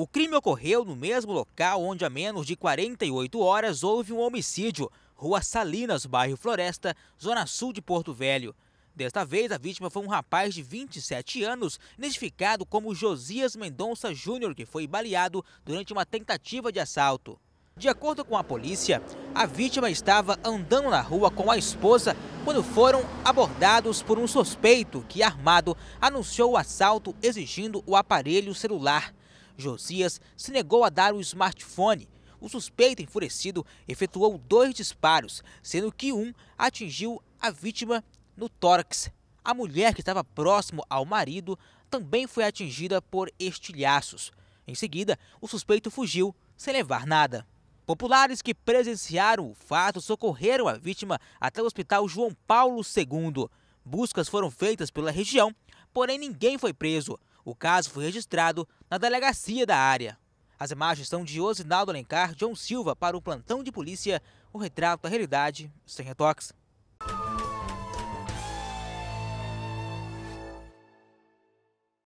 O crime ocorreu no mesmo local onde há menos de 48 horas houve um homicídio, Rua Salinas, bairro Floresta, zona sul de Porto Velho. Desta vez, a vítima foi um rapaz de 27 anos, identificado como Josias Mendonça Júnior, que foi baleado durante uma tentativa de assalto. De acordo com a polícia, a vítima estava andando na rua com a esposa quando foram abordados por um suspeito que, armado, anunciou o assalto exigindo o aparelho celular. Josias se negou a dar o smartphone. O suspeito enfurecido efetuou dois disparos, sendo que um atingiu a vítima no tórax. A mulher que estava próximo ao marido também foi atingida por estilhaços. Em seguida, o suspeito fugiu sem levar nada. Populares que presenciaram o fato socorreram a vítima até o Hospital João Paulo II. Buscas foram feitas pela região, porém ninguém foi preso. O caso foi registrado na delegacia da área. As imagens são de Osinaldo Alencar, John Silva para o plantão de polícia, o retrato da realidade sem retoques.